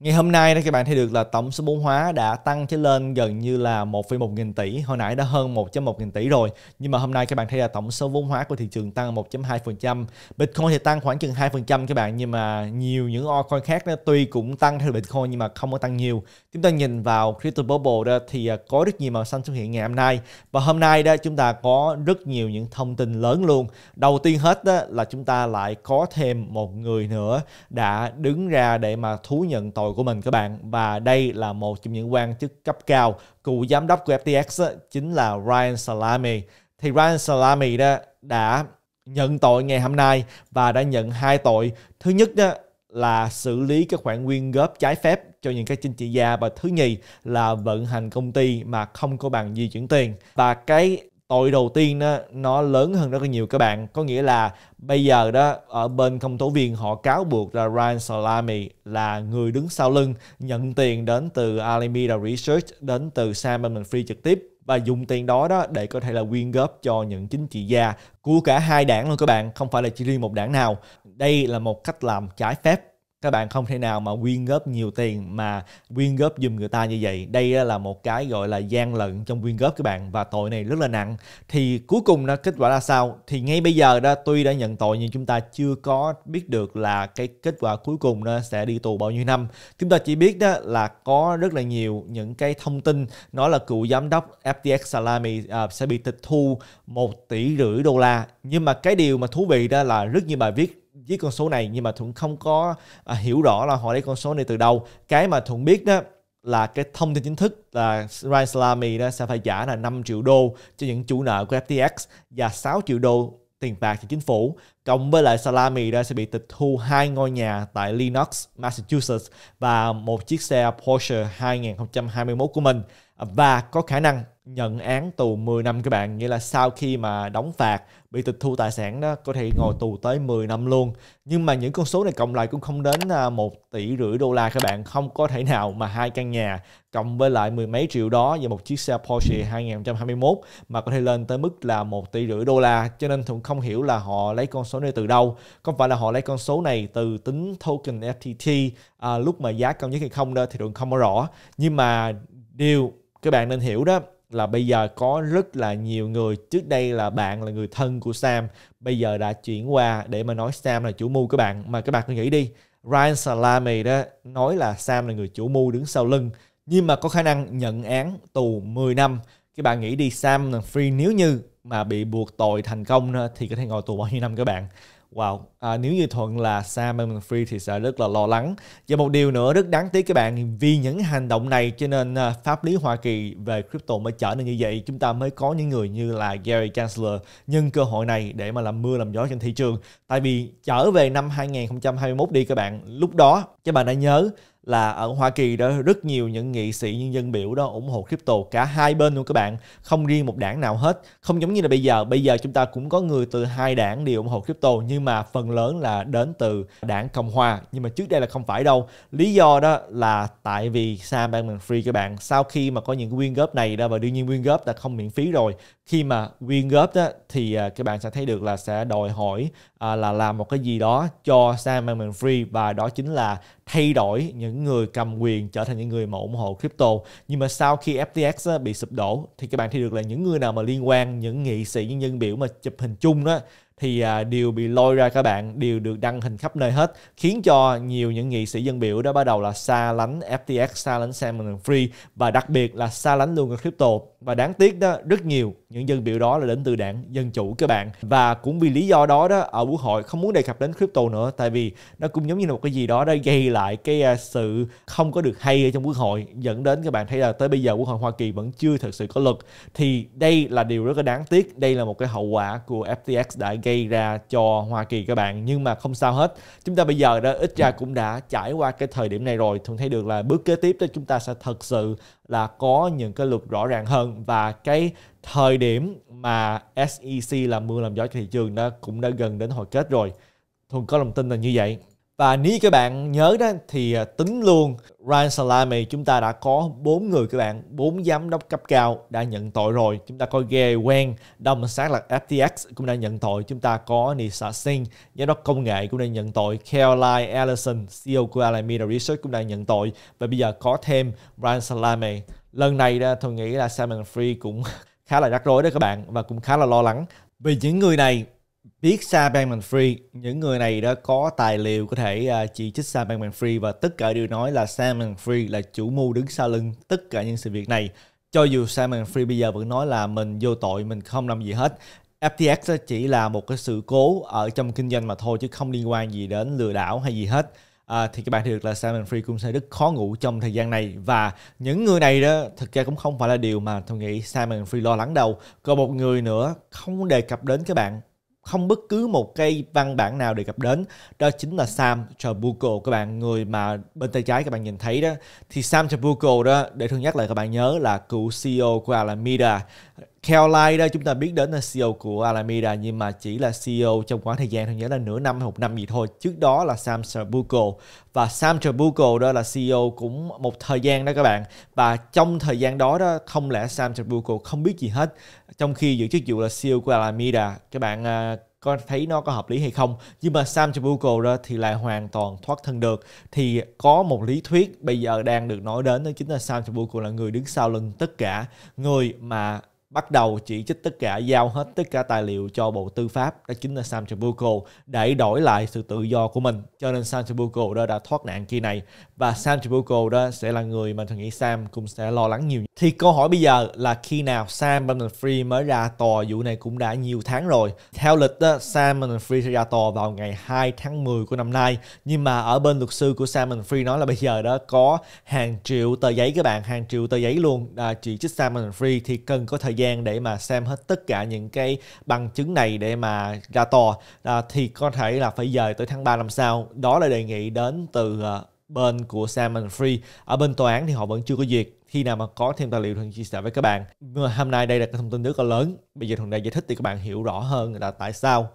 Ngày hôm nay các bạn thấy được là tổng số vốn hóa đã tăng trở lên gần như là 1,1 nghìn tỷ, hồi nãy đã hơn 1.1 nghìn tỷ rồi. Nhưng mà hôm nay các bạn thấy là tổng số vốn hóa của thị trường tăng 1.2%, Bitcoin thì tăng khoảng chừng 2% các bạn nhưng mà nhiều những altcoin khác đó, tuy cũng tăng theo Bitcoin nhưng mà không có tăng nhiều. Chúng ta nhìn vào crypto bubble đó thì à, có rất nhiều màu xanh xuất hiện ngày hôm nay và hôm nay đó chúng ta có rất nhiều những thông tin lớn luôn. Đầu tiên hết đó là chúng ta lại có thêm một người nữa đã đứng ra để mà thú nhận tội đội của mình các bạn và đây là một trong những quan chức cấp cao cựu giám đốc của FTX chính là Ryan Salami thì Ryan Salami đó đã nhận tội ngày hôm nay và đã nhận hai tội thứ nhất đó là xử lý các khoản quyên góp trái phép cho những cái chính trị gia và thứ nhì là vận hành công ty mà không có bằng di chuyển tiền và cái tội đầu tiên đó, nó lớn hơn rất là nhiều các bạn có nghĩa là bây giờ đó ở bên công tố viên họ cáo buộc là Ryan Salami là người đứng sau lưng nhận tiền đến từ Alameda Research đến từ Salmon Free trực tiếp và dùng tiền đó đó để có thể là quyên góp cho những chính trị gia của cả hai đảng luôn các bạn không phải là chỉ riêng một đảng nào đây là một cách làm trái phép các bạn không thể nào mà quyên góp nhiều tiền mà quyên góp giùm người ta như vậy đây là một cái gọi là gian lận trong quyên góp các bạn và tội này rất là nặng thì cuối cùng là kết quả là sao thì ngay bây giờ đó tuy đã nhận tội nhưng chúng ta chưa có biết được là cái kết quả cuối cùng nó sẽ đi tù bao nhiêu năm chúng ta chỉ biết đó là có rất là nhiều những cái thông tin nói là cựu giám đốc FTX Salami à, sẽ bị tịch thu một tỷ rưỡi đô la nhưng mà cái điều mà thú vị đó là rất nhiều bài viết với con số này nhưng mà thuận không có à, hiểu rõ là họ lấy con số này từ đâu cái mà thuận biết đó là cái thông tin chính thức là Ryan Salami đó sẽ phải trả là 5 triệu đô cho những chủ nợ của FTX và 6 triệu đô tiền phạt cho chính phủ cộng với lại Salami đó sẽ bị tịch thu hai ngôi nhà tại Lenox, Massachusetts và một chiếc xe Porsche 2021 của mình và có khả năng nhận án tù 10 năm các bạn nghĩa là sau khi mà đóng phạt bị tịch thu tài sản đó có thể ngồi tù tới 10 năm luôn nhưng mà những con số này cộng lại cũng không đến à, một tỷ rưỡi đô la các bạn không có thể nào mà hai căn nhà cộng với lại mười mấy triệu đó và một chiếc xe Porsche 2021 mà có thể lên tới mức là một tỷ rưỡi đô la cho nên Thuận không hiểu là họ lấy con số này từ đâu có phải là họ lấy con số này từ tính token FTT à, lúc mà giá cao nhất hay không đó thì Thuận không có rõ nhưng mà điều các bạn nên hiểu đó là bây giờ có rất là nhiều người trước đây là bạn là người thân của Sam bây giờ đã chuyển qua để mà nói Sam là chủ mưu các bạn mà các bạn cứ nghĩ đi Ryan Salami đó nói là Sam là người chủ mưu đứng sau lưng nhưng mà có khả năng nhận án tù 10 năm các bạn nghĩ đi Sam là free nếu như mà bị buộc tội thành công thì có thể ngồi tù bao nhiêu năm các bạn Wow, à, nếu như Thuận là Sam Free thì sẽ rất là lo lắng. Và một điều nữa rất đáng tiếc các bạn, vì những hành động này cho nên à, pháp lý Hoa Kỳ về crypto mới trở nên như vậy. Chúng ta mới có những người như là Gary Gensler nhân cơ hội này để mà làm mưa làm gió trên thị trường. Tại vì trở về năm 2021 đi các bạn, lúc đó các bạn đã nhớ là ở Hoa Kỳ đó rất nhiều những nghị sĩ nhân dân biểu đó ủng hộ crypto cả hai bên luôn các bạn không riêng một đảng nào hết không giống như là bây giờ bây giờ chúng ta cũng có người từ hai đảng đều ủng hộ crypto nhưng mà phần lớn là đến từ đảng Cộng Hòa nhưng mà trước đây là không phải đâu lý do đó là tại vì Sam Bankman-Fried các bạn sau khi mà có những quyên góp này đó và đương nhiên quyên góp là không miễn phí rồi khi mà quyên góp đó thì uh, các bạn sẽ thấy được là sẽ đòi hỏi uh, là làm một cái gì đó cho Sam Bankman Free và đó chính là thay đổi những người cầm quyền trở thành những người mà ủng hộ crypto nhưng mà sau khi FTX uh, bị sụp đổ thì các bạn thấy được là những người nào mà liên quan những nghị sĩ những nhân biểu mà chụp hình chung đó thì à, đều bị lôi ra các bạn đều được đăng hình khắp nơi hết khiến cho nhiều những nghị sĩ dân biểu đó bắt đầu là xa lánh FTX xa lánh Sam Salmon Free và đặc biệt là xa lánh luôn cái crypto và đáng tiếc đó rất nhiều những dân biểu đó là đến từ đảng dân chủ các bạn và cũng vì lý do đó đó ở quốc hội không muốn đề cập đến crypto nữa tại vì nó cũng giống như là một cái gì đó đã gây lại cái à, sự không có được hay ở trong quốc hội dẫn đến các bạn thấy là tới bây giờ quốc hội Hoa Kỳ vẫn chưa thực sự có luật thì đây là điều rất là đáng tiếc đây là một cái hậu quả của FTX đã gây ra cho Hoa Kỳ các bạn nhưng mà không sao hết chúng ta bây giờ đã ít ra cũng đã trải qua cái thời điểm này rồi thường thấy được là bước kế tiếp đó chúng ta sẽ thật sự là có những cái luật rõ ràng hơn và cái thời điểm mà SEC làm mưa làm gió cho thị trường nó cũng đã gần đến hồi kết rồi. Thuần có lòng tin là như vậy. Và nếu các bạn nhớ đó thì à, tính luôn Ryan Salami chúng ta đã có bốn người các bạn, bốn giám đốc cấp cao đã nhận tội rồi. Chúng ta có Gary Wang, đồng sáng lập FTX cũng đã nhận tội. Chúng ta có Nisa Singh, giám đốc công nghệ cũng đã nhận tội. Caroline Allison CEO của Alameda Research cũng đã nhận tội. Và bây giờ có thêm Ryan Salami. Lần này đó, tôi nghĩ là Simon Free cũng khá là rắc rối đó các bạn và cũng khá là lo lắng vì những người này biết Sa Bankman Free những người này đã có tài liệu có thể uh, chỉ trích Sa Bankman Free và tất cả đều nói là Sa Bankman Free là chủ mưu đứng sau lưng tất cả những sự việc này cho dù Sam Free bây giờ vẫn nói là mình vô tội mình không làm gì hết FTX chỉ là một cái sự cố ở trong kinh doanh mà thôi chứ không liên quan gì đến lừa đảo hay gì hết à, thì các bạn thấy được là Sam Free cũng sẽ rất khó ngủ trong thời gian này và những người này đó thực ra cũng không phải là điều mà tôi nghĩ Sam Free lo lắng đâu còn một người nữa không đề cập đến các bạn không bất cứ một cái văn bản nào đề cập đến đó chính là Sam Trabuco các bạn người mà bên tay trái các bạn nhìn thấy đó thì Sam Trabuco đó để thường nhắc lại các bạn nhớ là cựu CEO của Alameda Caroline đó chúng ta biết đến là CEO của Alameda nhưng mà chỉ là CEO trong khoảng thời gian thôi nhớ là nửa năm hay một năm gì thôi trước đó là Sam Trabuco và Sam Trabuco đó là CEO cũng một thời gian đó các bạn và trong thời gian đó đó không lẽ Sam Trabuco không biết gì hết trong khi giữ chức vụ là CEO của Alameda các bạn à, có thấy nó có hợp lý hay không nhưng mà Sam Trabuco đó thì lại hoàn toàn thoát thân được thì có một lý thuyết bây giờ đang được nói đến đó chính là Sam Trabuco là người đứng sau lưng tất cả người mà bắt đầu chỉ trích tất cả giao hết tất cả tài liệu cho bộ tư pháp đó chính là Sam Trabuco để đổi lại sự tự do của mình cho nên Sam Trabuco đó đã thoát nạn kỳ này và Sam Trabuco đó sẽ là người mà thằng nghĩ Sam cũng sẽ lo lắng nhiều thì câu hỏi bây giờ là khi nào Sam Bankman Free mới ra tòa vụ này cũng đã nhiều tháng rồi theo lịch đó, Sam Bankman Free sẽ ra tòa vào ngày 2 tháng 10 của năm nay nhưng mà ở bên luật sư của Sam Bankman Free nói là bây giờ đó có hàng triệu tờ giấy các bạn hàng triệu tờ giấy luôn à, chỉ trích Sam Bankman Free thì cần có thời gian gian để mà xem hết tất cả những cái bằng chứng này để mà ra tòa à, thì có thể là phải dời tới tháng 3 năm sau đó là đề nghị đến từ ờ, bên của Salmon Free ở bên tòa án thì họ vẫn chưa có duyệt khi nào mà có thêm tài liệu thì chia sẻ với các bạn hôm nay đây là cái thông tin rất là lớn bây giờ thằng đây giải thích thì các bạn hiểu rõ hơn là tại sao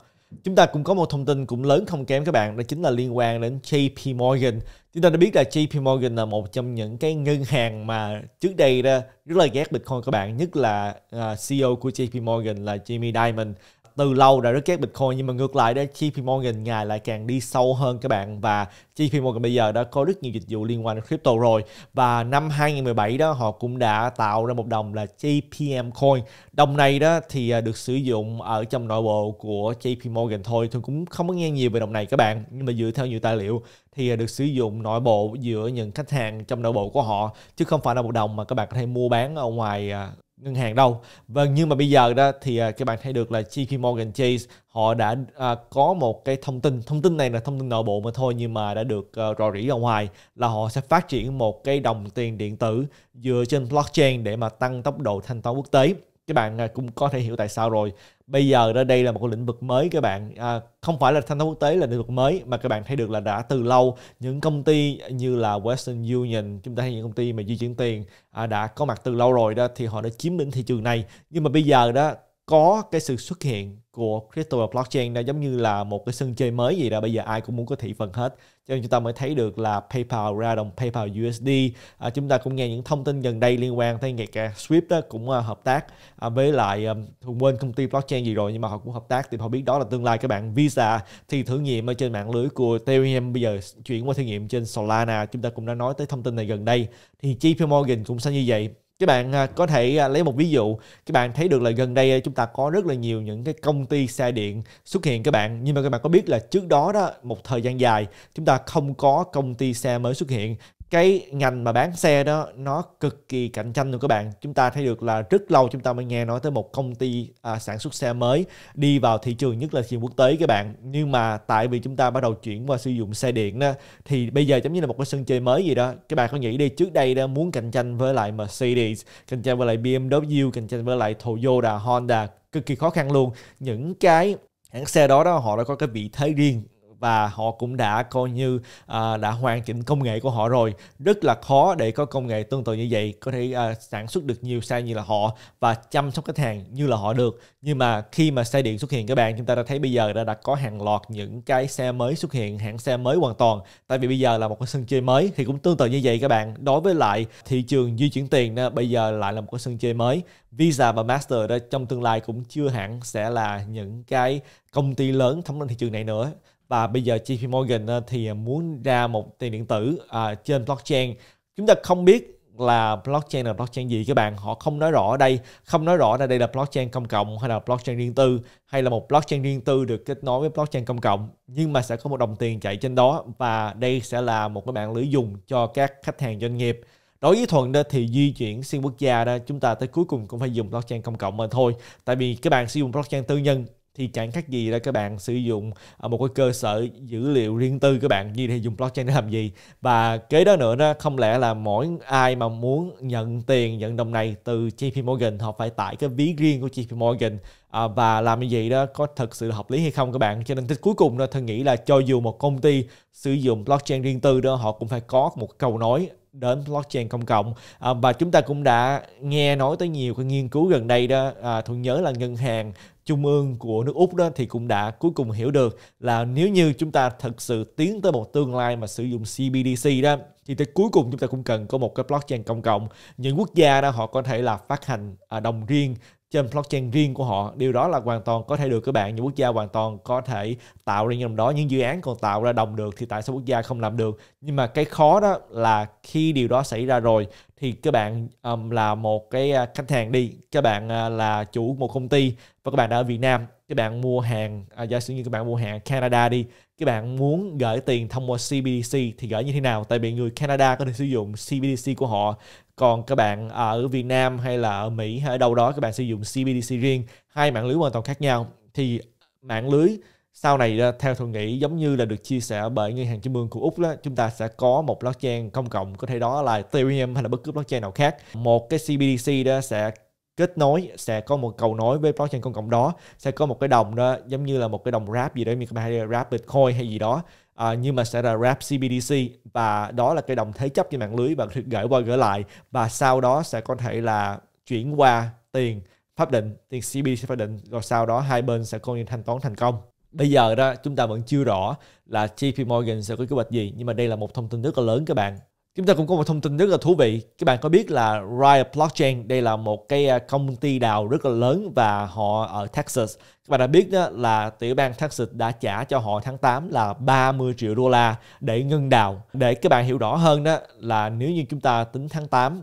chúng ta cũng có một thông tin cũng lớn không kém các bạn đó chính là liên quan đến JP Morgan chúng ta đã biết là JP Morgan là một trong những cái ngân hàng mà trước đây đó rất là ghét Bitcoin các bạn nhất là à, CEO của JP Morgan là Jamie Dimon từ lâu đã rất ghét Bitcoin nhưng mà ngược lại đó JP Morgan ngày lại càng đi sâu hơn các bạn và JP Morgan bây giờ đã có rất nhiều dịch vụ liên quan đến crypto rồi và năm 2017 đó họ cũng đã tạo ra một đồng là JPM Coin đồng này đó thì à, được sử dụng ở trong nội bộ của JP Morgan thôi tôi cũng không có nghe nhiều về đồng này các bạn nhưng mà dựa theo nhiều tài liệu thì à, được sử dụng nội bộ giữa những khách hàng trong nội bộ của họ chứ không phải là một đồng mà các bạn có thể mua bán ở ngoài à, ngân hàng đâu Vâng, nhưng mà bây giờ đó thì à, các bạn thấy được là JP Morgan Chase họ đã uh, có một cái thông tin thông tin này là thông tin nội bộ mà thôi nhưng mà đã được uh, rò rỉ ra ngoài là họ sẽ phát triển một cái đồng tiền điện tử dựa trên blockchain để mà tăng tốc độ thanh toán quốc tế các bạn à, cũng có thể hiểu tại sao rồi bây giờ đó đây là một lĩnh vực mới các bạn à, không phải là thanh toán quốc tế là lĩnh vực mới mà các bạn thấy được là đã từ lâu những công ty như là Western Union chúng ta hay những công ty mà di chuyển tiền à, đã có mặt từ lâu rồi đó thì họ đã chiếm lĩnh thị trường này nhưng mà bây giờ đó có cái sự xuất hiện của crypto và blockchain nó giống như là một cái sân chơi mới gì đó bây giờ ai cũng muốn có thị phần hết cho nên chúng ta mới thấy được là PayPal ra đồng PayPal USD à, chúng ta cũng nghe những thông tin gần đây liên quan tới ngày cả Swift đó cũng uh, hợp tác à, với lại um, uh, quên công ty blockchain gì rồi nhưng mà họ cũng hợp tác thì họ biết đó là tương lai các bạn Visa thì thử nghiệm ở trên mạng lưới của Ethereum bây giờ chuyển qua thử nghiệm trên Solana chúng ta cũng đã nói tới thông tin này gần đây thì JP Morgan cũng sẽ như vậy các bạn à, có thể à, lấy một ví dụ các bạn thấy được là gần đây à, chúng ta có rất là nhiều những cái công ty xe điện xuất hiện các bạn nhưng mà các bạn có biết là trước đó đó một thời gian dài chúng ta không có công ty xe mới xuất hiện cái ngành mà bán xe đó nó cực kỳ cạnh tranh luôn các bạn chúng ta thấy được là rất lâu chúng ta mới nghe nói tới một công ty à, sản xuất xe mới đi vào thị trường nhất là thị trường quốc tế các bạn nhưng mà tại vì chúng ta bắt đầu chuyển qua sử dụng xe điện đó thì bây giờ giống như là một cái sân chơi mới gì đó các bạn có nghĩ đi trước đây đó muốn cạnh tranh với lại Mercedes cạnh tranh với lại BMW cạnh tranh với lại Toyota Honda cực kỳ khó khăn luôn những cái hãng xe đó đó họ đã có cái vị thế riêng và họ cũng đã coi như à, đã hoàn chỉnh công nghệ của họ rồi rất là khó để có công nghệ tương tự như vậy có thể à, sản xuất được nhiều xe như là họ và chăm sóc khách hàng như là họ được nhưng mà khi mà xe điện xuất hiện các bạn chúng ta đã thấy bây giờ đã, đã có hàng loạt những cái xe mới xuất hiện hãng xe mới hoàn toàn tại vì bây giờ là một cái sân chơi mới thì cũng tương tự như vậy các bạn đối với lại thị trường di chuyển tiền đó, bây giờ lại là một cái sân chơi mới Visa và Master đó trong tương lai cũng chưa hẳn sẽ là những cái công ty lớn thống lĩnh thị trường này nữa và bây giờ JP Morgan ờ, thì muốn ra một tiền điện tử à, trên blockchain chúng ta không biết là blockchain là blockchain gì các bạn họ không nói rõ ở đây không nói rõ là đây là blockchain công cộng hay là blockchain riêng tư hay là một blockchain riêng tư được kết nối với blockchain công cộng nhưng mà sẽ có một đồng tiền chạy trên đó và đây sẽ là một cái mạng lưới dùng cho các khách hàng doanh nghiệp đối với thuận đó thì di chuyển xuyên quốc gia đó chúng ta tới cuối cùng cũng phải dùng blockchain công cộng mà thôi tại vì các bạn sử dụng blockchain tư nhân thì chẳng khác gì là các bạn sử dụng à, một cái cơ sở dữ liệu riêng tư các bạn như thì dùng blockchain để làm gì và kế đó nữa đó không lẽ là mỗi ai mà muốn nhận tiền nhận đồng này từ JP Morgan họ phải tải cái ví riêng của JP Morgan à, và làm như vậy đó có thật sự hợp lý hay không các bạn cho nên cuối cùng đó tôi nghĩ là cho dù một công ty sử dụng blockchain riêng tư đó họ cũng phải có một cầu nói đến blockchain công cộng à, và chúng ta cũng đã nghe nói tới nhiều cái nghiên cứu gần đây đó à, thuận nhớ là ngân hàng trung ương của nước Úc đó thì cũng đã cuối cùng hiểu được là nếu như chúng ta thật sự tiến tới một tương lai mà sử dụng CBDC đó thì tới cuối cùng chúng ta cũng cần có một cái blockchain công cộng những quốc gia đó họ có thể là phát hành à, đồng riêng trên blockchain riêng của họ điều đó là hoàn toàn có thể được các bạn những quốc gia hoàn toàn có thể tạo ra những đó những dự án còn tạo ra đồng được thì tại sao quốc gia không làm được nhưng mà cái khó đó là khi điều đó xảy ra rồi thì các bạn um, là một cái à, khách hàng đi các bạn uh, là chủ một công ty và các bạn đã ở Việt Nam các bạn mua hàng à, giả sử như các bạn mua hàng Canada đi các bạn muốn gửi tiền thông qua CBDC thì gửi như thế nào tại vì người Canada có thể sử dụng CBDC của họ còn các bạn ở Việt Nam hay là ở Mỹ hay ở đâu đó các bạn sử dụng CBDC riêng hai mạng lưới hoàn toàn khác nhau thì mạng lưới sau này theo tôi nghĩ giống như là được chia sẻ bởi ngân hàng trung ương của úc đó chúng ta sẽ có một blockchain công cộng có thể đó là ethereum hay là bất cứ blockchain nào khác một cái cbdc đó sẽ kết nối sẽ có một cầu nối với blockchain công cộng đó sẽ có một cái đồng đó giống như là một cái đồng rap gì đó như các bạn hay rap bitcoin hay gì đó à, nhưng mà sẽ là wrap CBDC và đó là cái đồng thế chấp trên mạng lưới bạn gửi qua gửi lại và sau đó sẽ có thể là chuyển qua tiền pháp định tiền CBDC pháp định rồi sau đó hai bên sẽ coi như thanh toán thành công bây giờ đó chúng ta vẫn chưa rõ là JP Morgan sẽ có kế hoạch gì nhưng mà đây là một thông tin rất là lớn các bạn Chúng ta cũng có một thông tin rất là thú vị. Các bạn có biết là Riot Blockchain đây là một cái à, công ty đào rất là lớn và họ ở Texas. Các bạn đã biết đó là tiểu bang Texas đã trả cho họ tháng 8 là 30 triệu đô la để ngân đào. Để các bạn hiểu rõ hơn đó là nếu như chúng ta tính tháng 8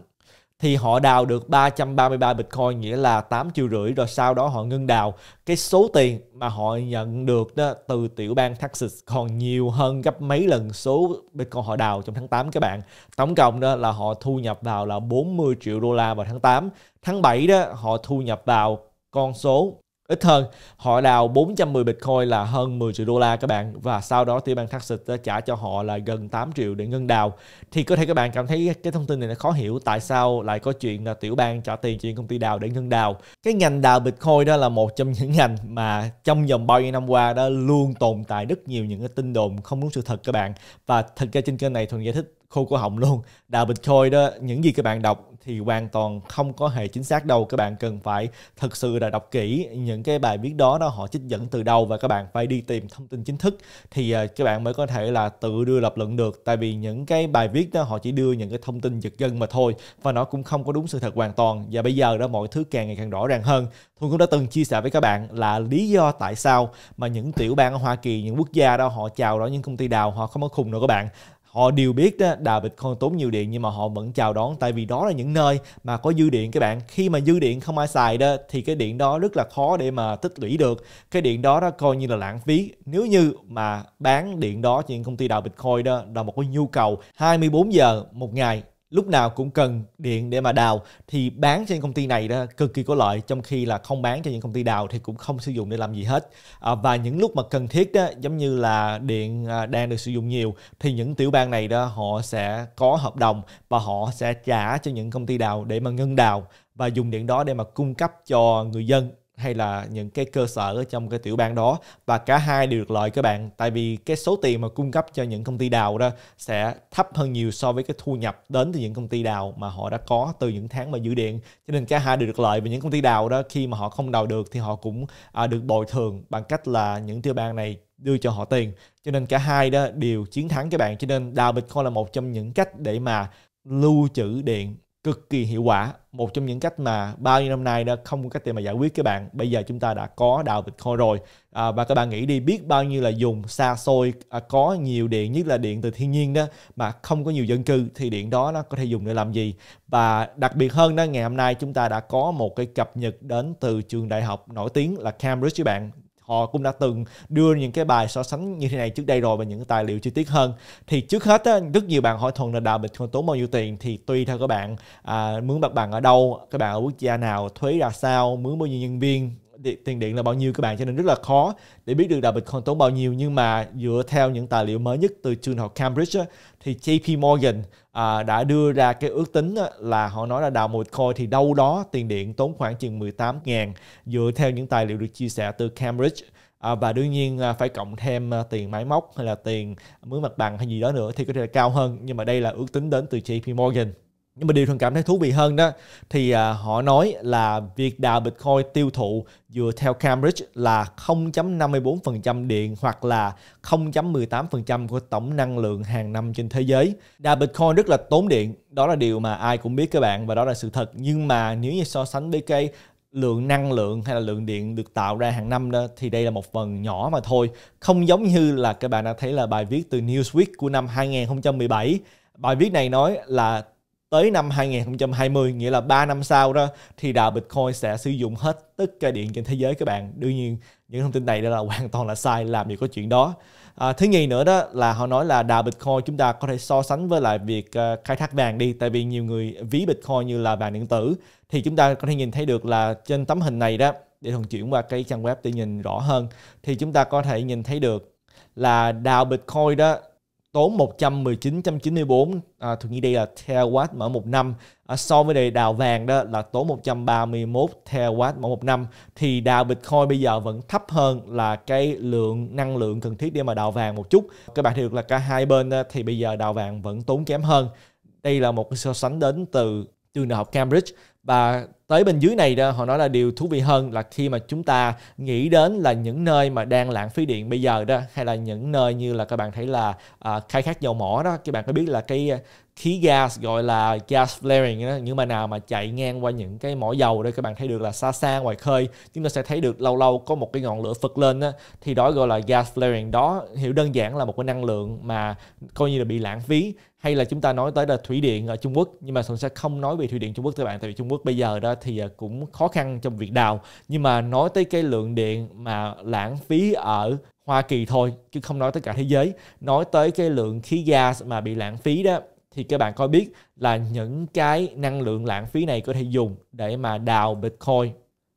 thì họ đào được 333 Bitcoin nghĩa là 8 triệu rưỡi rồi sau đó họ ngưng đào. Cái số tiền mà họ nhận được đó từ tiểu bang Texas còn nhiều hơn gấp mấy lần số Bitcoin họ đào trong tháng 8 các bạn. Tổng cộng đó là họ thu nhập vào là 40 triệu đô la vào tháng 8. Tháng 7 đó họ thu nhập vào con số ít hơn. Họ đào 410 Bitcoin là hơn 10 triệu đô la các bạn và sau đó tiểu bang Texas đã trả cho họ là gần 8 triệu để ngân đào. Thì có thể các bạn cảm thấy cái thông tin này nó khó hiểu tại sao lại có chuyện là tiểu bang trả tiền cho công ty đào để ngân đào. Cái ngành đào Bitcoin đó là một trong những ngành mà trong vòng bao nhiêu năm qua đó luôn tồn tại rất nhiều những cái tin đồn không đúng sự thật các bạn. Và thật ra trên kênh này thường giải thích khô cổ họng luôn đào bitcoin đó những gì các bạn đọc thì hoàn toàn không có hề chính xác đâu các bạn cần phải thực sự là đọc kỹ những cái bài viết đó đó họ trích dẫn từ đâu và các bạn phải đi tìm thông tin chính thức thì à, các bạn mới có thể là tự đưa lập luận được tại vì những cái bài viết đó họ chỉ đưa những cái thông tin giật gân mà thôi và nó cũng không có đúng sự thật hoàn toàn và bây giờ đó mọi thứ càng ngày càng rõ ràng hơn Thuận cũng đã từng chia sẻ với các bạn là lý do tại sao mà những tiểu bang ở Hoa Kỳ, những quốc gia đó họ chào đó những công ty đào họ không có khùng nữa các bạn họ đều biết đó, đà Bitcoin tốn nhiều điện nhưng mà họ vẫn chào đón tại vì đó là những nơi mà có dư điện các bạn khi mà dư điện không ai xài đó thì cái điện đó rất là khó để mà tích lũy được cái điện đó đó coi như là lãng phí nếu như mà bán điện đó những công ty đào Bitcoin đó là một cái nhu cầu 24 giờ một ngày lúc nào cũng cần điện để mà đào thì bán cho những công ty này đó cực kỳ có lợi trong khi là không bán cho những công ty đào thì cũng không sử dụng để làm gì hết à, và những lúc mà cần thiết đó giống như là điện à, đang được sử dụng nhiều thì những tiểu bang này đó họ sẽ có hợp đồng và họ sẽ trả cho những công ty đào để mà ngưng đào và dùng điện đó để mà cung cấp cho người dân hay là những cái cơ sở ở trong cái tiểu bang đó và cả hai đều được lợi các bạn tại vì cái số tiền mà cung cấp cho những công ty đào đó sẽ thấp hơn nhiều so với cái thu nhập đến từ những công ty đào mà họ đã có từ những tháng mà giữ điện cho nên cả hai đều được lợi và những công ty đào đó khi mà họ không đào được thì họ cũng à, được bồi thường bằng cách là những tiểu bang này đưa cho họ tiền cho nên cả hai đó đều chiến thắng các bạn cho nên đào bitcoin là một trong những cách để mà lưu trữ điện cực kỳ hiệu quả một trong những cách mà bao nhiêu năm nay đã không có cách để mà giải quyết các bạn bây giờ chúng ta đã có đào bitcoin rồi à, và các bạn nghĩ đi biết bao nhiêu là dùng xa xôi à, có nhiều điện nhất là điện từ thiên nhiên đó mà không có nhiều dân cư thì điện đó nó có thể dùng để làm gì và đặc biệt hơn đó ngày hôm nay chúng ta đã có một cái cập nhật đến từ trường đại học nổi tiếng là Cambridge các bạn họ cũng đã từng đưa những cái bài so sánh như thế này trước đây rồi và những tài liệu chi tiết hơn thì trước hết á, rất nhiều bạn hỏi thuần là đào bitcoin tốn bao nhiêu tiền thì tùy theo các bạn à, mướn mặt bằng ở đâu các bạn ở quốc gia nào thuế ra sao mướn bao nhiêu nhân viên tiền điện là bao nhiêu các bạn cho nên rất là khó để biết được là Bitcoin tốn bao nhiêu nhưng mà dựa theo những tài liệu mới nhất từ trường học Cambridge thì JP Morgan à, đã đưa ra cái ước tính là họ nói là đào một coin thì đâu đó tiền điện tốn khoảng chừng 18 ngàn dựa theo những tài liệu được chia sẻ từ Cambridge à, và đương nhiên à, phải cộng thêm à, tiền máy móc hay là tiền mướn mặt bằng hay gì đó nữa thì có thể là cao hơn nhưng mà đây là ước tính đến từ JP Morgan nhưng mà điều thường cảm thấy thú vị hơn đó thì à, họ nói là việc đào Bitcoin tiêu thụ dựa theo Cambridge là 0.54% điện hoặc là 0.18% của tổng năng lượng hàng năm trên thế giới. Đào Bitcoin rất là tốn điện, đó là điều mà ai cũng biết các bạn và đó là sự thật. Nhưng mà nếu như so sánh với cái lượng năng lượng hay là lượng điện được tạo ra hàng năm đó thì đây là một phần nhỏ mà thôi. Không giống như là các bạn đã thấy là bài viết từ Newsweek của năm 2017 Bài viết này nói là tới năm 2020 nghĩa là 3 năm sau đó thì đà Bitcoin sẽ sử dụng hết tất cả điện trên thế giới các bạn đương nhiên những thông tin này đó là hoàn toàn là sai làm gì có chuyện đó à, thứ nhì nữa đó là họ nói là đà Bitcoin chúng ta có thể so sánh với lại việc uh, khai thác vàng đi tại vì nhiều người ví Bitcoin như là vàng điện tử thì chúng ta có thể nhìn thấy được là trên tấm hình này đó để thường chuyển qua cái trang web để nhìn rõ hơn thì chúng ta có thể nhìn thấy được là đào Bitcoin đó tốn 119.94 à, thường như đây là terawatt mỗi một năm à, so với đề đào vàng đó là tốn 131 terawatt mỗi một năm thì đào Bitcoin bây giờ vẫn thấp hơn là cái lượng năng lượng cần thiết để mà đào vàng một chút các bạn thấy được là cả hai bên đó, thì bây giờ đào vàng vẫn tốn kém hơn đây là một so sánh đến từ trường đại học Cambridge và tới bên dưới này đó họ nói là điều thú vị hơn là khi mà chúng ta nghĩ đến là những nơi mà đang lãng phí điện bây giờ đó hay là những nơi như là các bạn thấy là à, khai thác dầu mỏ đó các bạn có biết là cái à, khí gas gọi là gas flaring đó, những mà nào mà chạy ngang qua những cái mỏ dầu đó các bạn thấy được là xa xa ngoài khơi chúng ta sẽ thấy được lâu lâu có một cái ngọn lửa phật lên đó, thì đó gọi là gas flaring đó hiểu đơn giản là một cái năng lượng mà coi như là bị lãng phí hay là chúng ta nói tới là thủy điện ở Trung Quốc nhưng mà Thuận sẽ không nói về thủy điện Trung Quốc các bạn tại vì Trung Quốc bây giờ đó thì à, cũng khó khăn trong việc đào nhưng mà nói tới cái lượng điện mà lãng phí ở Hoa Kỳ thôi chứ không nói tới cả thế giới nói tới cái lượng khí gas mà bị lãng phí đó thì các bạn có biết là những cái năng lượng lãng phí này có thể dùng để mà đào Bitcoin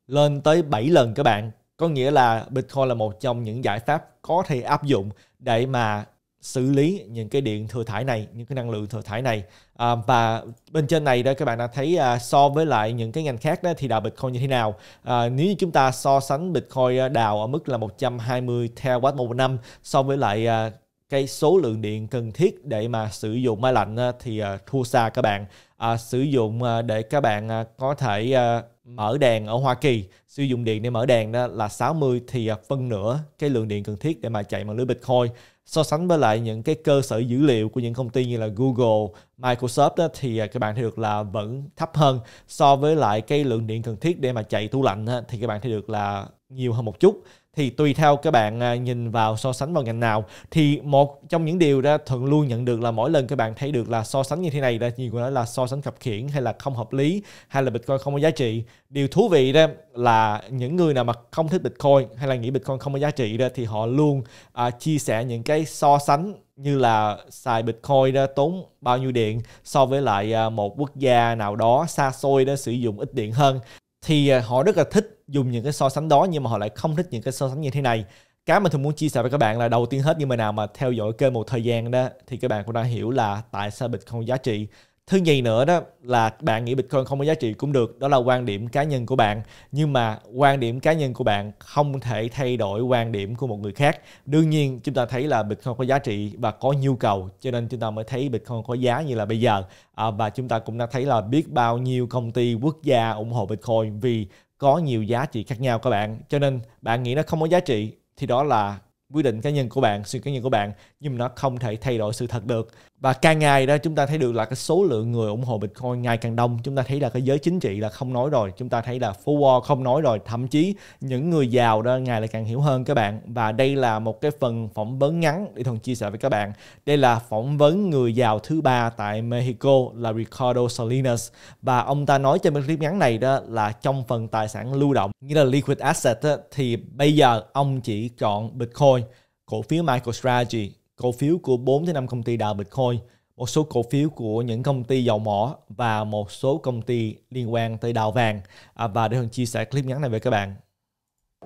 lên tới 7 lần các bạn có nghĩa là Bitcoin là một trong những giải pháp có thể áp dụng để mà xử lý những cái điện thừa thải này những cái năng lượng thừa thải này à, và bên trên này đó các bạn đã thấy à, so với lại những cái ngành khác đó thì đào Bitcoin như thế nào à, nếu như chúng ta so sánh Bitcoin đào ở mức là 120 terawatt một năm so với lại à, cái số lượng điện cần thiết để mà sử dụng máy lạnh thì à, thua xa các bạn à, sử dụng à, để các bạn à, có thể mở đèn ở Hoa Kỳ sử dụng điện để mở đèn đó là 60 thì phân nửa cái lượng điện cần thiết để mà chạy bằng lưới Bitcoin so sánh với lại những cái cơ sở dữ liệu của những công ty như là Google, Microsoft đó, thì à, các bạn thấy được là vẫn thấp hơn so với lại cái lượng điện cần thiết để mà chạy tủ lạnh đó, thì các bạn thấy được là nhiều hơn một chút thì tùy theo các bạn à, nhìn vào so sánh vào ngành nào thì một trong những điều ra thường luôn nhận được là mỗi lần các bạn thấy được là so sánh như thế này là nhiều người nói là so sánh khập khiển hay là không hợp lý hay là bitcoin không có giá trị điều thú vị đó là những người nào mà không thích bitcoin hay là nghĩ bitcoin không có giá trị đó thì họ luôn à, chia sẻ những cái so sánh như là xài bitcoin đó tốn bao nhiêu điện so với lại à, một quốc gia nào đó xa xôi đó sử dụng ít điện hơn thì à, họ rất là thích dùng những cái so sánh đó nhưng mà họ lại không thích những cái so sánh như thế này cái mà tôi muốn chia sẻ với các bạn là đầu tiên hết nhưng mà nào mà theo dõi kênh một thời gian đó thì các bạn cũng đã hiểu là tại sao bitcoin giá trị thứ nhì nữa đó là bạn nghĩ bitcoin không có giá trị cũng được đó là quan điểm cá nhân của bạn nhưng mà quan điểm cá nhân của bạn không thể thay đổi quan điểm của một người khác đương nhiên chúng ta thấy là bitcoin có giá trị và có nhu cầu cho nên chúng ta mới thấy bitcoin có giá như là bây giờ à, và chúng ta cũng đã thấy là biết bao nhiêu công ty quốc gia ủng hộ bitcoin vì có nhiều giá trị khác nhau các bạn cho nên bạn nghĩ nó không có giá trị thì đó là quyết định cá nhân của bạn suy cá nhân của bạn nhưng nó không thể thay đổi sự thật được và càng ngày đó chúng ta thấy được là cái số lượng người ủng hộ Bitcoin ngày càng đông chúng ta thấy là cái giới chính trị là không nói rồi chúng ta thấy là phố Wall không nói rồi thậm chí những người giàu đó ngày lại càng hiểu hơn các bạn và đây là một cái phần phỏng vấn ngắn để Thuần chia sẻ với các bạn đây là phỏng vấn người giàu thứ ba tại Mexico là Ricardo Salinas và ông ta nói trong cái clip ngắn này đó là trong phần tài sản lưu động nghĩa là liquid asset đó, thì bây giờ ông chỉ chọn Bitcoin cổ phiếu MicroStrategy cổ phiếu của 4 tới 5 công ty đào Bitcoin, một số cổ phiếu của những công ty dầu mỏ và một số công ty liên quan tới đào vàng. À, và để Hường chia sẻ clip ngắn này với các bạn.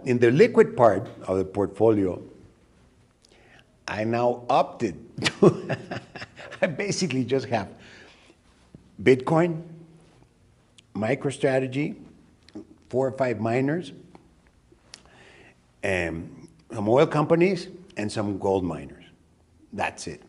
In the liquid part of the portfolio, I now opted to I basically just have Bitcoin, MicroStrategy, four or five miners, um, some oil companies, and some gold miners. That's it.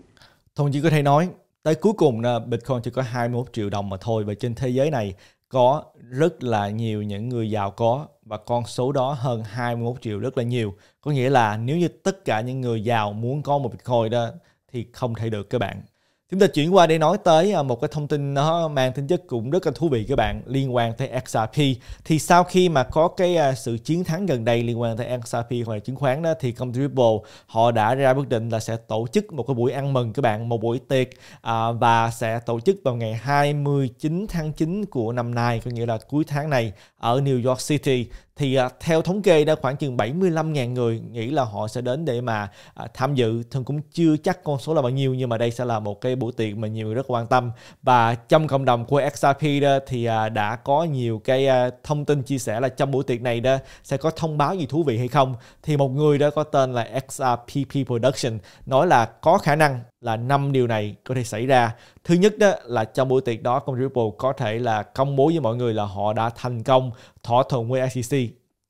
Thông chỉ có thể nói, tới cuối cùng là Bitcoin chỉ có 21 triệu đồng mà thôi và trên thế giới này có rất là nhiều những người giàu có và con số đó hơn 21 triệu rất là nhiều. Có nghĩa là nếu như tất cả những người giàu muốn có một Bitcoin đó thì không thể được các bạn. Chúng ta chuyển qua để nói tới à, một cái thông tin nó mang tính chất cũng rất là thú vị các bạn liên quan tới XRP. Thì sau khi mà có cái à, sự chiến thắng gần đây liên quan tới XRP hoặc là chứng khoán đó thì Comdrible họ đã ra quyết định là sẽ tổ chức một cái buổi ăn mừng các bạn, một buổi tiệc à, và sẽ tổ chức vào ngày 29 tháng 9 của năm nay, có nghĩa là cuối tháng này ở New York City thì à, theo thống kê đã khoảng chừng 75.000 người nghĩ là họ sẽ đến để mà à, tham dự thường cũng chưa chắc con số là bao nhiêu nhưng mà đây sẽ là một cái buổi tiệc mà nhiều người rất quan tâm và trong cộng đồng của XRP thì à, đã có nhiều cái thông tin chia sẻ là trong buổi tiệc này đó sẽ có thông báo gì thú vị hay không thì một người đó có tên là XRP Production nói là có khả năng là năm điều này có thể xảy ra. Thứ nhất đó là trong buổi tiệc đó công ty Ripple có thể là công bố với mọi người là họ đã thành công thỏa thuận với SEC,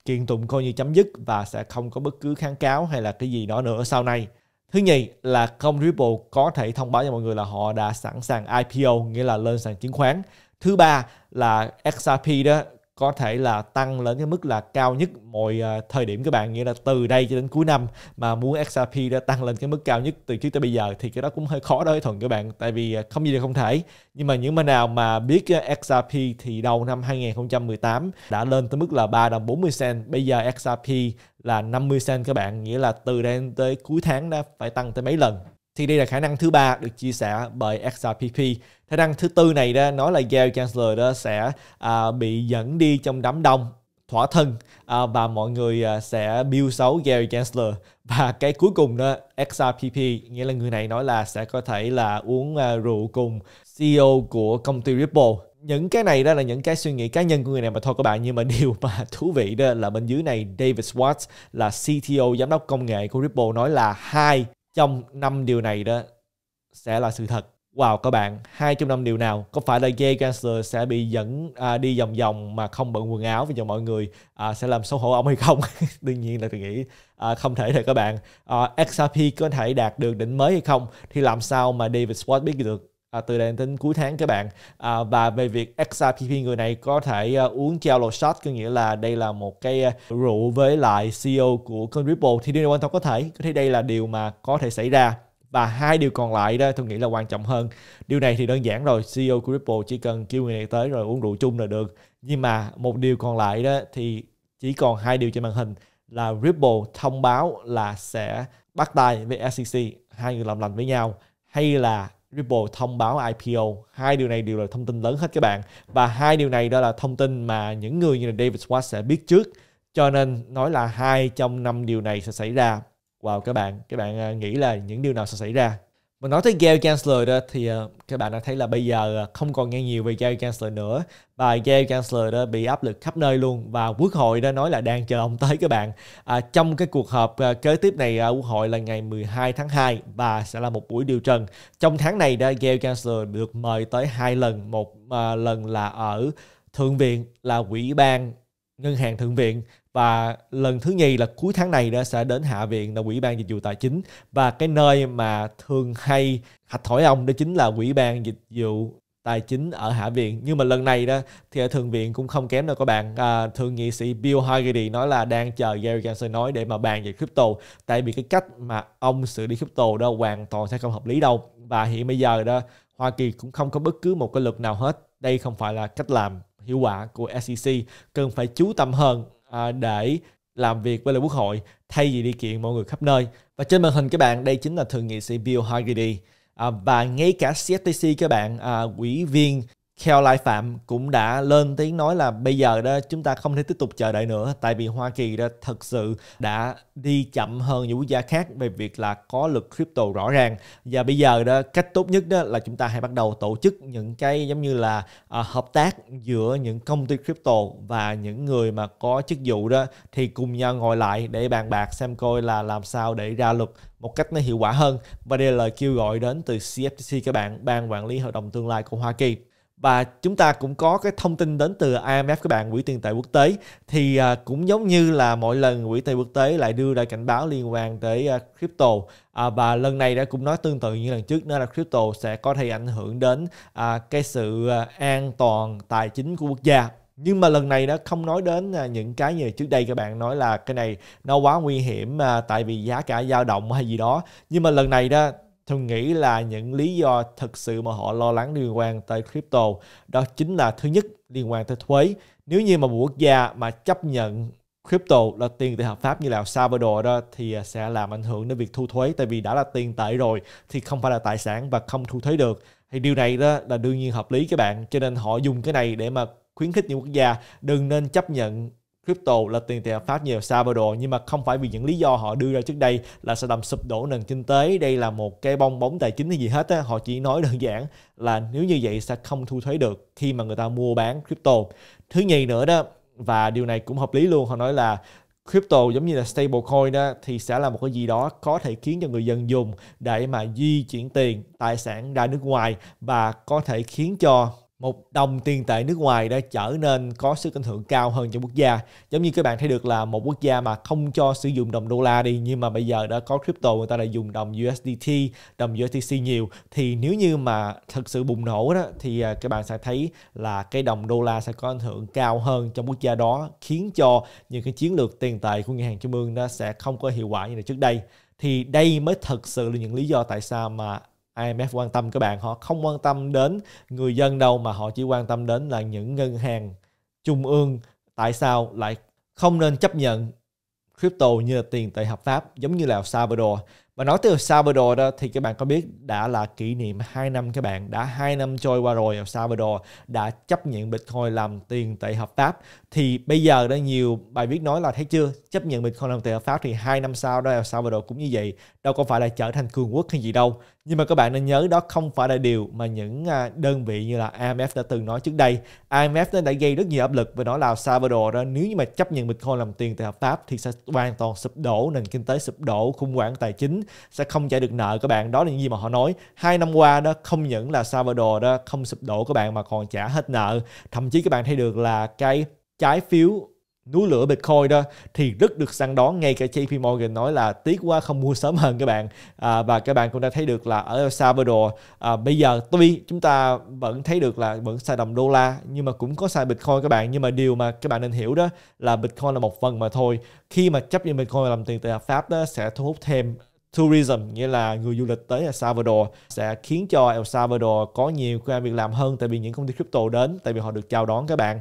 kiện tụng coi như chấm dứt và sẽ không có bất cứ kháng cáo hay là cái gì đó nữa sau này. Thứ nhì là công ty Ripple có thể thông báo cho mọi người là họ đã sẵn sàng IPO, nghĩa là lên sàn chứng khoán. Thứ ba là XRP đó có thể là tăng lên cái mức là cao nhất mọi ờ, thời điểm các bạn nghĩa là từ đây cho đến cuối năm mà muốn XRP đã tăng lên cái mức cao nhất từ trước tới bây giờ thì cái đó cũng hơi khó đối thuận các bạn tại vì ờ, không gì là không thể nhưng mà những mà nào mà biết ờ, XRP thì đầu năm 2018 đã lên tới mức là 3 đồng 40 cent bây giờ XRP là 50 cent các bạn nghĩa là từ đây tới cuối tháng đã phải tăng tới mấy lần thì đây là khả năng thứ ba được chia sẻ bởi XRPP. Khả năng thứ tư này đó nói là Gary Gensler đó sẽ à, bị dẫn đi trong đám đông thỏa thân à, và mọi người à, sẽ biêu xấu Gary Gensler và cái cuối cùng đó XRPP nghĩa là người này nói là sẽ có thể là uống à, rượu cùng CEO của công ty Ripple những cái này đó là những cái suy nghĩ cá nhân của người này mà thôi các bạn nhưng mà điều mà thú vị đó là bên dưới này David Schwartz là CTO giám đốc công nghệ của Ripple nói là hai trong năm điều này đó sẽ là sự thật wow các bạn hai trong năm điều nào có phải là gay cancer sẽ bị dẫn à, đi vòng vòng mà không bận quần áo vì cho mọi người à, sẽ làm xấu hổ ông hay không đương nhiên là tôi nghĩ à, không thể rồi các bạn à, XRP có thể đạt được đỉnh mới hay không thì làm sao mà David Sport biết được à, từ đây đến cuối tháng các bạn à, và về việc XRPP người này có thể à, uống Jello Shot có nghĩa là đây là một cái à, rượu với lại CEO của con Ripple thì điều này quan trọng có thể có thể đây là điều mà có thể xảy ra và hai điều còn lại đó tôi nghĩ là quan trọng hơn điều này thì đơn giản rồi CEO của Ripple chỉ cần kêu người này tới rồi uống rượu chung là được nhưng mà một điều còn lại đó thì chỉ còn hai điều trên màn hình là Ripple thông báo là sẽ bắt tay với SEC hai người làm lành với nhau hay là Ripple thông báo IPO hai điều này đều là thông tin lớn hết các bạn và hai điều này đó là thông tin mà những người như là David Schwartz sẽ biết trước cho nên nói là hai trong năm điều này sẽ xảy ra wow các bạn các bạn à, nghĩ là những điều nào sẽ xảy ra mà nói tới Gary Gensler đó thì uh, các bạn đã thấy là bây giờ ờ, không còn nghe nhiều về Gary Gensler nữa và Gary Gensler đó bị áp lực khắp nơi luôn và quốc hội đó nói là đang chờ ông tới các bạn à, trong cái cuộc họp uh, kế tiếp này uh, quốc hội là ngày 12 tháng 2 và sẽ là một buổi điều trần trong tháng này đó Gary Gensler được mời tới hai lần một uh, lần là ở thượng viện là quỹ ban ngân hàng thượng viện và lần thứ nhì là cuối tháng này đã sẽ đến hạ viện là quỹ ban dịch vụ tài chính và cái nơi mà thường hay hạch hỏi ông đó chính là quỹ ban dịch vụ tài chính ở hạ viện nhưng mà lần này đó thì ở thượng viện cũng không kém đâu các bạn à, thượng nghị sĩ Bill Hagerty nói là đang chờ Gary Gensler nói để mà bàn về crypto tại vì cái cách mà ông xử lý crypto đó hoàn toàn sẽ không hợp lý đâu và hiện bây giờ đó Hoa Kỳ cũng không có bất cứ một cái luật nào hết đây không phải là cách làm hiệu quả của SEC cần phải chú tâm hơn À, để làm việc với lại quốc hội thay vì đi kiện mọi người khắp nơi và trên màn hình các bạn đây chính là thượng nghị sĩ Bill Hagerty à, và ngay cả CFTC các bạn à, ủy viên lai Phạm cũng đã lên tiếng nói là bây giờ đó chúng ta không thể tiếp tục chờ đợi nữa tại vì Hoa Kỳ đã thật sự đã đi chậm hơn những quốc gia khác về việc là có luật crypto rõ ràng và bây giờ đó cách tốt nhất đó là chúng ta hãy bắt đầu tổ chức những cái giống như là à, hợp tác giữa những công ty crypto và những người mà có chức vụ đó thì cùng nhau ngồi lại để bàn bạc xem coi là làm sao để ra luật một cách nó hiệu quả hơn và đây là lời kêu gọi đến từ CFTC các bạn ban quản lý Hợp đồng tương lai của Hoa Kỳ và chúng ta cũng có cái thông tin đến từ IMF các bạn quỹ tiền tệ quốc tế thì à, cũng giống như là mỗi lần quỹ tiền tệ quốc tế lại đưa ra cảnh báo liên quan tới à, crypto à, và lần này đã cũng nói tương tự như lần trước nữa là crypto sẽ có thể ảnh hưởng đến cái sự an toàn tài chính của quốc gia nhưng mà lần này nó không nói đến những cái như trước đây các bạn nói là cái này nó quá nguy hiểm tại vì giá cả dao động hay gì đó nhưng mà lần này đó tôi nghĩ là những lý do thực sự mà họ lo lắng liên quan tới crypto đó chính là thứ nhất liên quan tới thuế nếu như mà một quốc gia mà chấp nhận crypto là tiền tệ hợp pháp như là El Salvador đó thì sẽ làm ảnh hưởng đến việc thu thuế tại vì đã là tiền tệ rồi thì không phải là tài sản và không thu thuế được thì điều này đó là đương nhiên hợp lý các bạn cho nên họ dùng cái này để mà khuyến khích những quốc gia đừng nên chấp nhận crypto là tiền tệ hợp pháp như El đồ nhưng mà không phải vì những lý do họ đưa ra trước đây là sẽ làm sụp đổ nền kinh tế đây là một cái bong bóng tài chính hay gì hết á họ chỉ nói đơn giản là nếu như vậy sẽ không thu thuế được khi mà người ta mua bán crypto thứ nhì nữa đó và điều này cũng hợp lý luôn họ nói là crypto giống như là stablecoin đó thì sẽ là một cái gì đó có thể khiến cho người dân dùng để mà di chuyển tiền tài sản ra nước ngoài và có thể khiến cho một đồng tiền tệ nước ngoài đã trở nên có sức ảnh hưởng cao hơn trong quốc gia giống như các bạn thấy được là một quốc gia mà không cho sử dụng đồng đô la đi nhưng mà bây giờ đã có crypto người ta lại dùng đồng USDT đồng USDC nhiều thì nếu như mà thật sự bùng nổ đó thì à, các bạn sẽ thấy là cái đồng đô la sẽ có ảnh hưởng cao hơn trong quốc gia đó khiến cho những cái chiến lược tiền tệ của ngân hàng trung ương nó sẽ không có hiệu quả như là trước đây thì đây mới thật sự là những lý do tại sao mà IMF quan tâm các bạn họ không quan tâm đến người dân đâu mà họ chỉ quan tâm đến là những ngân hàng trung ương tại sao lại không nên chấp nhận crypto như là tiền tệ hợp pháp giống như là El Salvador và nói tới El Salvador đó thì các bạn có biết đã là kỷ niệm 2 năm các bạn đã 2 năm trôi qua rồi El Salvador đã chấp nhận Bitcoin làm tiền tệ hợp pháp thì bây giờ đã nhiều bài viết nói là thấy chưa chấp nhận Bitcoin làm tiền hợp pháp thì 2 năm sau đó El Salvador cũng như vậy đâu có phải là trở thành cường quốc hay gì đâu nhưng mà các bạn nên nhớ đó không phải là điều mà những à, đơn vị như là IMF đã từng nói trước đây. IMF đã gây rất nhiều áp lực và nói là Salvador đó nếu như mà chấp nhận Bitcoin làm tiền tệ hợp pháp thì sẽ hoàn toàn sụp đổ, nền kinh tế sụp đổ, khủng hoảng tài chính, sẽ không trả được nợ các bạn. Đó là những gì mà họ nói. Hai năm qua đó không những là Salvador đó không sụp đổ các bạn mà còn trả hết nợ. Thậm chí các bạn thấy được là cái trái phiếu núi lửa Bitcoin đó thì rất được săn đón ngay cả JP Morgan nói là tiếc quá không mua sớm hơn các bạn à, và các bạn cũng đã thấy được là ở El Salvador à, bây giờ tuy chúng ta vẫn thấy được là vẫn xài đồng đô la nhưng mà cũng có xài Bitcoin các bạn nhưng mà điều mà các bạn nên hiểu đó là Bitcoin là một phần mà thôi khi mà chấp nhận Bitcoin làm tiền tệ hợp pháp đó sẽ thu hút thêm tourism nghĩa là người du lịch tới El Salvador sẽ khiến cho El Salvador có nhiều công việc làm hơn tại vì những công ty crypto đến tại vì họ được chào đón các bạn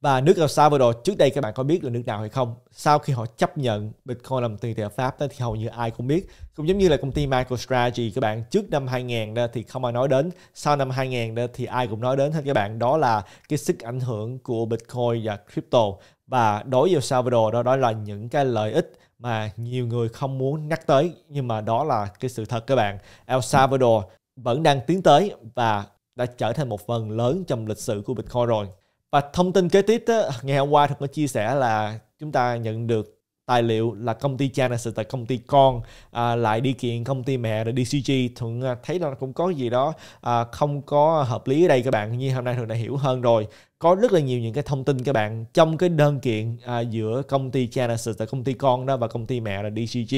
và nước El Salvador trước đây các bạn có biết là nước nào hay không? Sau khi họ chấp nhận Bitcoin làm tiền tệ hợp Pháp thì hầu như ai cũng biết. Cũng giống như là công ty MicroStrategy các bạn trước năm 2000 đó thì không ai nói đến. Sau năm 2000 đó thì ai cũng nói đến hết các bạn. Đó là cái sức ảnh hưởng của Bitcoin và crypto. Và đối với El Salvador đó, đó là những cái lợi ích mà nhiều người không muốn nhắc tới. Nhưng mà đó là cái sự thật các bạn. El Salvador vẫn đang tiến tới và đã trở thành một phần lớn trong lịch sử của Bitcoin rồi. Và thông tin kế tiếp á, ngày hôm qua thì có chia sẻ là chúng ta nhận được tài liệu là công ty cha sự tại công ty con à, lại đi kiện công ty mẹ rồi DCG thuận à, thấy là cũng có gì đó à, không có hợp lý ở đây các bạn như hôm nay thuận đã hiểu hơn rồi có rất là nhiều những cái thông tin các bạn trong cái đơn kiện à, giữa công ty cha sự tại công ty con đó và công ty mẹ là DCG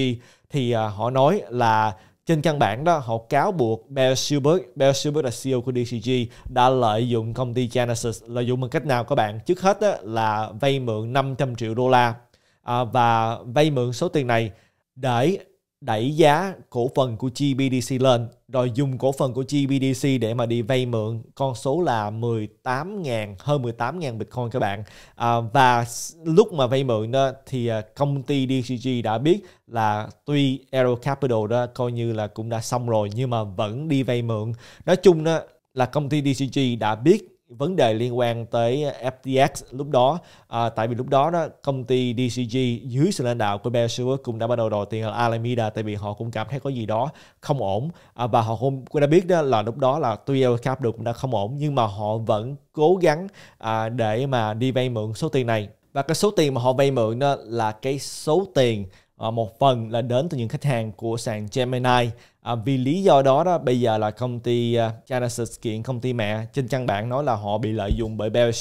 thì à, họ nói là trên căn bản đó, họ cáo buộc Bear Silberg, Bear Silberg là CEO của DCG, đã lợi dụng công ty Genesis. Lợi dụng bằng cách nào các bạn? Trước hết đó, là vay mượn 500 triệu đô la à, và vay mượn số tiền này để đẩy giá cổ phần của GBDC lên rồi dùng cổ phần của GBDC để mà đi vay mượn con số là 18.000 hơn 18.000 Bitcoin các bạn à, và lúc mà vay mượn đó thì à, công ty DCG đã biết là tuy Aero Capital đó coi như là cũng đã xong rồi nhưng mà vẫn đi vay mượn nói chung đó là công ty DCG đã biết vấn đề liên quan tới FTX lúc đó à, tại vì lúc đó đó công ty DCG dưới sự lãnh đạo của Bear Stewart cũng đã bắt đầu đòi tiền là Alameda tại vì họ cũng cảm thấy có gì đó không ổn à, và họ cũng, cũng đã biết đó là lúc đó là tuy Capital cũng đã không ổn nhưng mà họ vẫn cố gắng à, để mà đi vay mượn số tiền này và cái số tiền mà họ vay mượn đó là cái số tiền Ờ, một phần là đến từ những khách hàng của sàn Gemini à, vì lý do đó đó bây giờ là công ty à, Genesis kiện công ty mẹ trên trang bản nói là họ bị lợi dụng bởi Bear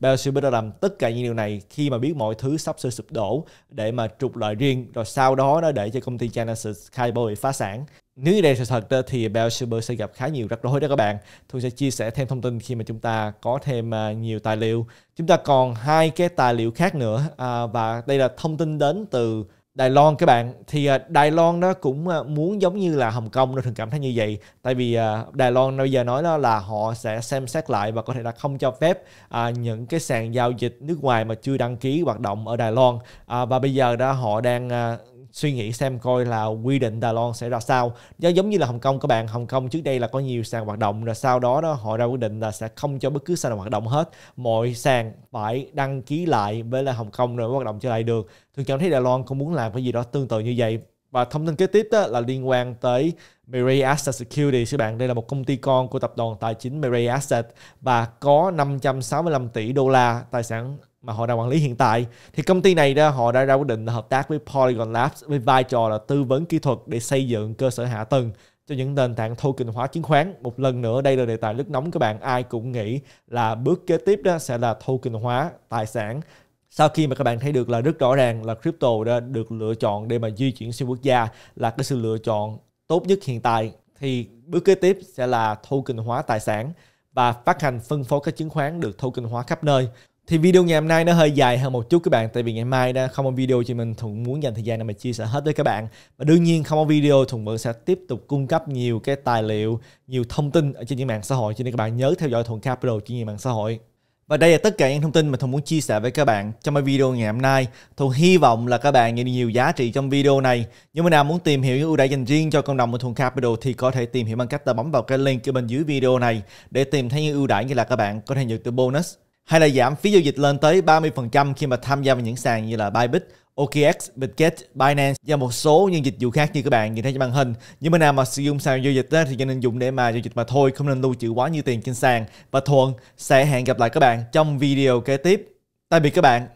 Silbert đã làm tất cả những điều này khi mà biết mọi thứ sắp sửa sụp đổ để mà trục lợi riêng rồi sau đó nó để cho công ty Genesis khai bôi bị phá sản nếu như đây là thật thì Bell sẽ gặp khá nhiều rắc rối đó các bạn. Tôi sẽ chia sẻ thêm thông tin khi mà chúng ta có thêm à, nhiều tài liệu. Chúng ta còn hai cái tài liệu khác nữa à, và đây là thông tin đến từ Đài Loan các bạn thì à, Đài Loan nó cũng à, muốn giống như là Hồng Kông nó thường cảm thấy như vậy tại vì à, Đài Loan bây giờ nói đó là họ sẽ xem xét lại và có thể là không cho phép những cái sàn giao dịch nước ngoài mà chưa đăng ký hoạt động ở Đài Loan và bây giờ đó họ đang suy nghĩ xem coi là quy định Đài Loan sẽ ra sao. giống như là Hồng Kông các bạn, Hồng Kông trước đây là có nhiều sàn hoạt động rồi sau đó đó họ ra quyết định là sẽ không cho bất cứ sàn nào hoạt động hết. Mọi sàn phải đăng ký lại với là Hồng Kông rồi hoạt động trở lại được. Thường cảm thấy Đài Loan cũng muốn làm cái gì đó tương tự như vậy. Và thông tin kế tiếp đó là liên quan tới Mary Asset Security các bạn. Đây là một công ty con của tập đoàn tài chính Mary Asset và có 565 tỷ đô la tài sản mà họ đang quản lý hiện tại thì công ty này đó họ đã ra quyết định là hợp tác với Polygon Labs với vai trò là tư vấn kỹ thuật để xây dựng cơ sở hạ tầng cho những nền tảng token hóa chứng khoán. Một lần nữa đây là đề tài rất nóng các bạn. Ai cũng nghĩ là bước kế tiếp đó sẽ là token hóa tài sản. Sau khi mà các bạn thấy được là rất rõ ràng là crypto đã được lựa chọn để mà di chuyển xuyên quốc gia là cái sự lựa chọn tốt nhất hiện tại thì bước kế tiếp sẽ là token hóa tài sản và phát hành phân phối các chứng khoán được token hóa khắp nơi thì video ngày hôm nay nó hơi dài hơn một chút các bạn tại vì ngày mai đã không có video cho mình thuận muốn dành thời gian để mà chia sẻ hết với các bạn và đương nhiên không có video thuận vẫn sẽ tiếp tục cung cấp nhiều cái tài liệu nhiều thông tin ở trên những mạng xã hội cho nên các bạn nhớ theo dõi thuận capital trên những mạng xã hội và đây là tất cả những thông tin mà Thuận muốn chia sẻ với các bạn trong video ngày hôm nay. Thuận hy vọng là các bạn nhận được nhiều giá trị trong video này. nếu mà nào muốn tìm hiểu những ưu đãi dành riêng cho cộng đồng của Thuận Capital thì có thể tìm hiểu bằng cách là bấm vào cái link ở bên dưới video này để tìm thấy những ưu đãi như là các bạn có thể nhận được từ bonus hay là giảm phí giao dịch lên tới 30% khi mà tham gia vào những sàn như là Bybit, OKX, Bitget, Binance và một số những dịch vụ khác như các bạn nhìn thấy trên màn hình. Những bên nào mà sử dụng sàn giao dịch đó, thì cho nên dùng để mà giao dịch mà thôi, không nên lưu trữ quá nhiều tiền trên sàn. Và Thuận sẽ hẹn gặp lại các bạn trong video kế tiếp. Tạm biệt các bạn.